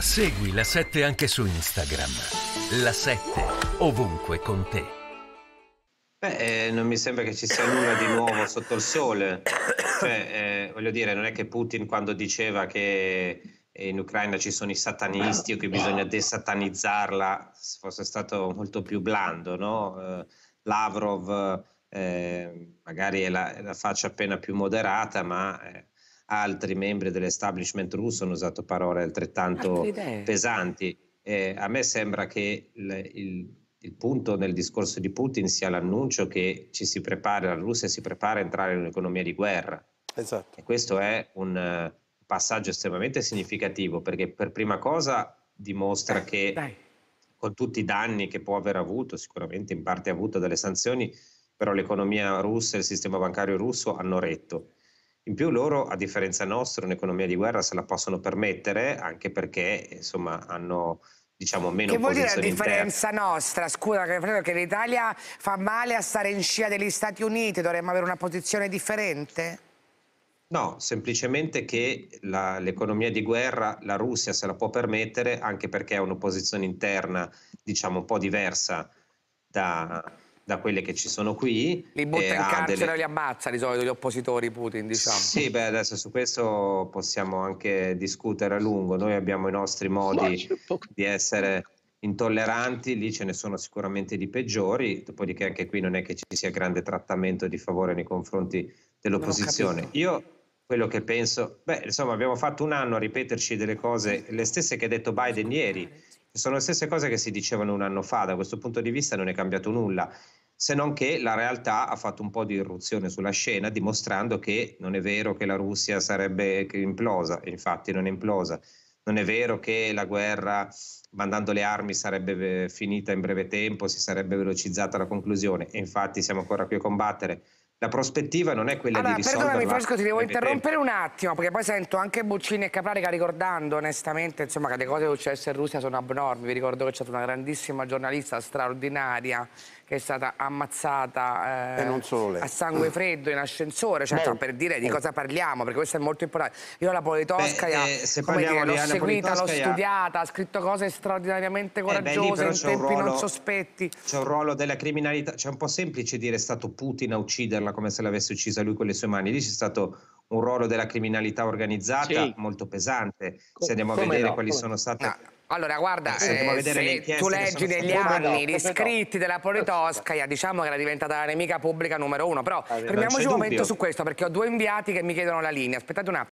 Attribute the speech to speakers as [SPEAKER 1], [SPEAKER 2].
[SPEAKER 1] Segui la 7 anche su Instagram. La 7 ovunque con te. Beh, eh, non mi sembra che ci sia nulla di nuovo sotto il sole. Cioè, eh, voglio dire, non è che Putin quando diceva che in Ucraina ci sono i satanisti o che bisogna desatanizzarla fosse stato molto più blando, no? Eh, Lavrov eh, magari è la, è la, faccia appena più moderata, ma eh, altri membri dell'establishment russo hanno usato parole altrettanto ah, eh. pesanti. Eh, a me sembra che il, il, il, punto nel discorso di Putin sia l'annuncio che ci si prepara, la Russia si prepara a entrare in un'economia di guerra. Esatto. E questo è un eh, passaggio estremamente significativo perché per prima cosa dimostra dai, che dai. con tutti i danni che può aver avuto, sicuramente in parte avuto dalle sanzioni, però l'economia russa e il sistema bancario russo hanno retto in più loro, a differenza nostra, un'economia di guerra se la possono permettere anche perché insomma hanno diciamo meno che vuol dire la differenza
[SPEAKER 2] interna. nostra scusa che l'Italia fa male a stare in scia degli Stati Uniti dovremmo avere una posizione differente
[SPEAKER 1] no semplicemente che l'economia di guerra la Russia se la può permettere anche perché ha un'opposizione interna diciamo un po' diversa da, da quelle che ci sono qui. Li butta eh, in carcere delle... li ammazza di solito gli oppositori Putin, diciamo. Sì, beh, adesso su questo possiamo anche discutere a lungo. Noi abbiamo i nostri modi di essere intolleranti, lì ce ne sono sicuramente di peggiori, dopodiché anche qui non è che ci sia grande trattamento di favore nei confronti dell'opposizione. Io quello che penso, beh, insomma, abbiamo fatto un anno a ripeterci delle cose, le stesse che ha detto Biden ieri, sono le stesse cose che si dicevano un anno fa, da questo punto di vista non è cambiato nulla se non che la realtà ha fatto un po' di irruzione sulla scena dimostrando che non è vero che la Russia sarebbe implosa, infatti non è implosa, non è vero che la guerra mandando le armi sarebbe eh, finita in breve tempo, si sarebbe velocizzata la conclusione infatti siamo ancora qui a combattere la prospettiva non è quella allora, di risolverla. Perdonami Fosco, ti devo interrompere
[SPEAKER 2] un attimo, perché poi sento anche Buccini e Caprarica ricordando onestamente insomma, che le cose che successe in Russia sono abnormi. Vi ricordo che c'è stata una grandissima giornalista straordinaria che è stata ammazzata eh, a sangue mm. freddo in ascensore, cioè, Beh, per dire di mm. cosa parliamo, perché questo è molto importante. Io la Politoscaia eh, l'ho seguita, l'ho studiata, ha scritto cose straordinariamente eh, coraggiose beh, in tempi ruolo, non sospetti.
[SPEAKER 1] C'è un ruolo della criminalità, c'è un po' semplice dire è stato Putin a ucciderla ucciderla come se l'avesse uccisa lui con le sue mani. Lì c'è stato un ruolo della criminalità organizzata sì. molto pesante. Com- se andiamo a vedere no, quali sono state... No.
[SPEAKER 2] Allora, guarda, eh, se eh, le tu leggi negli anni gli scritti della Politoscaia, diciamo che era diventata la nemica pubblica numero uno. Però ah, fermiamoci un momento su questo, perché ho due inviati che mi chiedono la linea. Aspettate un attimo.